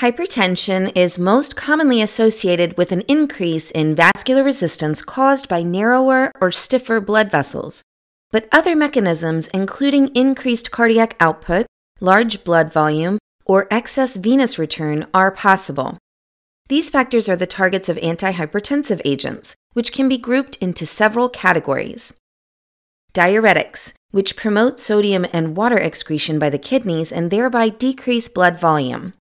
Hypertension is most commonly associated with an increase in vascular resistance caused by narrower or stiffer blood vessels, but other mechanisms, including increased cardiac output, large blood volume, or excess venous return, are possible. These factors are the targets of antihypertensive agents, which can be grouped into several categories. Diuretics, which promote sodium and water excretion by the kidneys and thereby decrease blood volume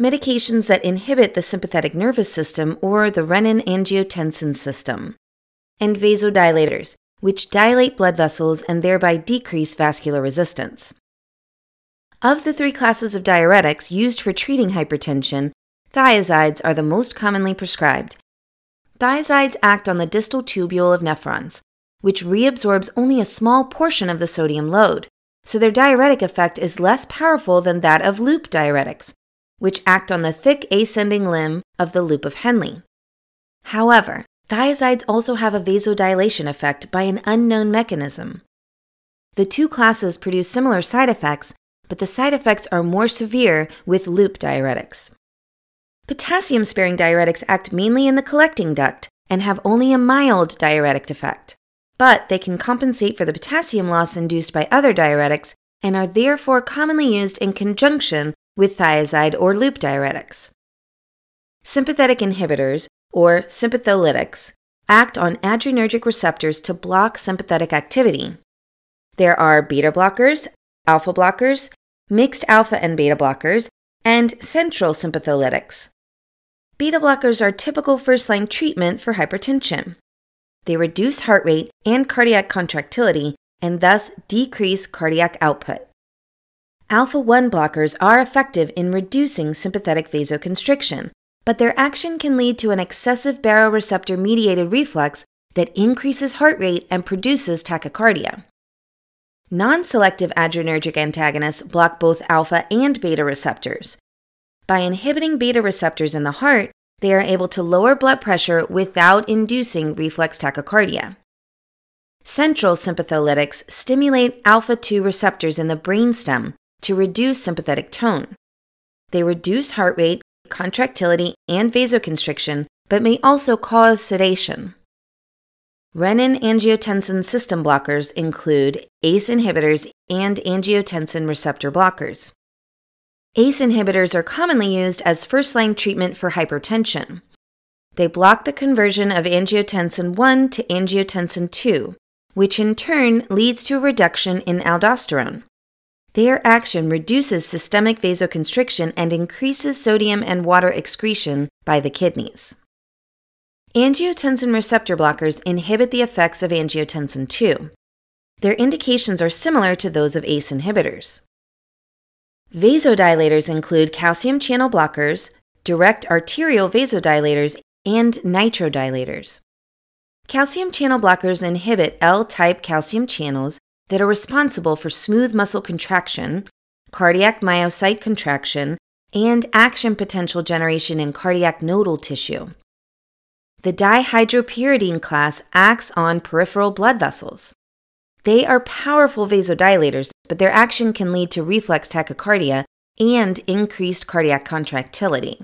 medications that inhibit the sympathetic nervous system or the renin angiotensin system, and vasodilators, which dilate blood vessels and thereby decrease vascular resistance. Of the three classes of diuretics used for treating hypertension, thiazides are the most commonly prescribed. Thiazides act on the distal tubule of nephrons, which reabsorbs only a small portion of the sodium load, so their diuretic effect is less powerful than that of loop diuretics, which act on the thick ascending limb of the loop of Henle. However, thiazides also have a vasodilation effect by an unknown mechanism. The two classes produce similar side effects, but the side effects are more severe with loop diuretics. Potassium sparing diuretics act mainly in the collecting duct and have only a mild diuretic effect, but they can compensate for the potassium loss induced by other diuretics and are therefore commonly used in conjunction with thiazide or loop diuretics. Sympathetic inhibitors, or sympatholytics, act on adrenergic receptors to block sympathetic activity. There are beta blockers, alpha blockers, mixed alpha and beta blockers, and central sympatholytics. Beta blockers are typical first line treatment for hypertension. They reduce heart rate and cardiac contractility and thus decrease cardiac output. Alpha 1 blockers are effective in reducing sympathetic vasoconstriction, but their action can lead to an excessive baroreceptor mediated reflex that increases heart rate and produces tachycardia. Non selective adrenergic antagonists block both alpha and beta receptors. By inhibiting beta receptors in the heart, they are able to lower blood pressure without inducing reflex tachycardia. Central sympatholytics stimulate alpha 2 receptors in the brainstem, to reduce sympathetic tone. They reduce heart rate, contractility, and vasoconstriction, but may also cause sedation. Renin angiotensin system blockers include ACE inhibitors and angiotensin receptor blockers. ACE inhibitors are commonly used as first line treatment for hypertension. They block the conversion of angiotensin 1 to angiotensin 2, which in turn leads to a reduction in aldosterone. Their action reduces systemic vasoconstriction and increases sodium and water excretion by the kidneys. Angiotensin receptor blockers inhibit the effects of angiotensin II. Their indications are similar to those of ACE inhibitors. Vasodilators include calcium channel blockers, direct arterial vasodilators, and nitrodilators. Calcium channel blockers inhibit L type calcium channels that are responsible for smooth muscle contraction, cardiac myocyte contraction, and action potential generation in cardiac nodal tissue. The dihydropyridine class acts on peripheral blood vessels. They are powerful vasodilators, but their action can lead to reflex tachycardia and increased cardiac contractility.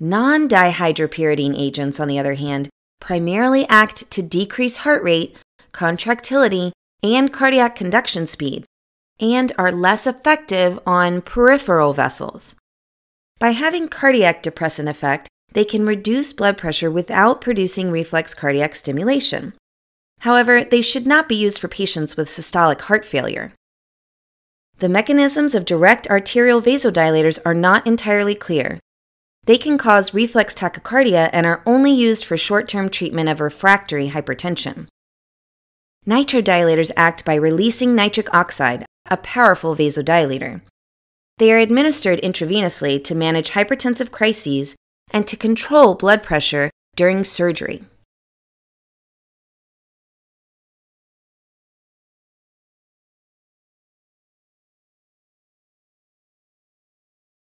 Non dihydropyridine agents, on the other hand, primarily act to decrease heart rate, contractility, and cardiac conduction speed and are less effective on peripheral vessels. By having cardiac depressant effect, they can reduce blood pressure without producing reflex cardiac stimulation. However, they should not be used for patients with systolic heart failure. The mechanisms of direct arterial vasodilators are not entirely clear. They can cause reflex tachycardia and are only used for short term treatment of refractory hypertension. Nitrodilators act by releasing nitric oxide, a powerful vasodilator. They are administered intravenously to manage hypertensive crises and to control blood pressure during surgery.